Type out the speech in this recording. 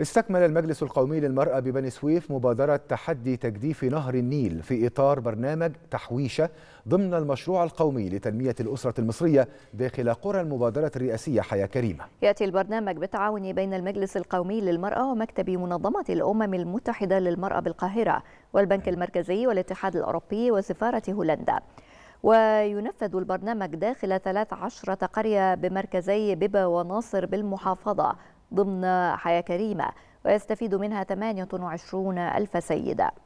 استكمل المجلس القومي للمرأة ببني سويف مبادرة تحدي تجديف نهر النيل في إطار برنامج تحويشة ضمن المشروع القومي لتنمية الأسرة المصرية داخل قرى المبادرة الرئاسية حياة كريمة يأتي البرنامج بالتعاون بين المجلس القومي للمرأة ومكتب منظمة الأمم المتحدة للمرأة بالقاهرة والبنك المركزي والاتحاد الأوروبي وسفارة هولندا وينفذ البرنامج داخل 13 قرية بمركزي ببا وناصر بالمحافظة ضمن حياة كريمة ويستفيد منها 28 ألف سيدة